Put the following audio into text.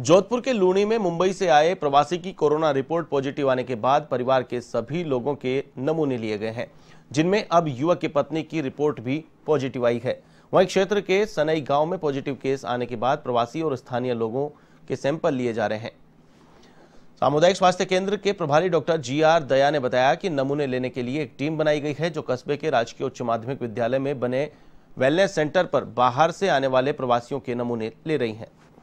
जोधपुर के लूणी में मुंबई से आए प्रवासी की कोरोना रिपोर्ट पॉजिटिव आने के बाद परिवार के सभी लोगों के नमूने लिए गए हैं जिनमें अब युवक की पत्नी की रिपोर्ट भी पॉजिटिव आई है वहीं क्षेत्र के सनई गांव में पॉजिटिव केस आने के बाद प्रवासी और स्थानीय लोगों के सैंपल लिए जा रहे हैं सामुदायिक स्वास्थ्य केंद्र के प्रभारी डॉक्टर जी आर दया ने बताया कि नमूने लेने के लिए एक टीम बनाई गई है जो कस्बे के राजकीय उच्च माध्यमिक विद्यालय में बने वेलनेस सेंटर पर बाहर से आने वाले प्रवासियों के नमूने ले रही है